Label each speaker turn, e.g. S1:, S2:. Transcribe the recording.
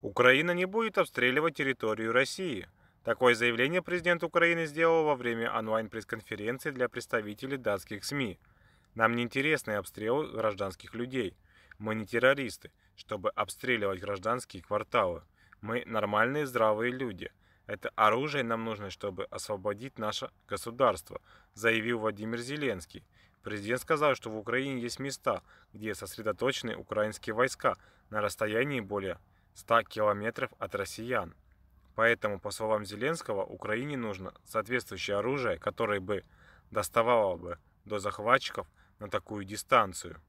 S1: Украина не будет обстреливать территорию России. Такое заявление президент Украины сделал во время онлайн-пресс-конференции для представителей датских СМИ. Нам не интересны обстрелы гражданских людей. Мы не террористы, чтобы обстреливать гражданские кварталы. Мы нормальные здравые люди. Это оружие нам нужно, чтобы освободить наше государство, заявил Владимир Зеленский. Президент сказал, что в Украине есть места, где сосредоточены украинские войска на расстоянии более 100 километров от россиян. Поэтому, по словам Зеленского, Украине нужно соответствующее оружие, которое бы доставало бы до захватчиков на такую дистанцию.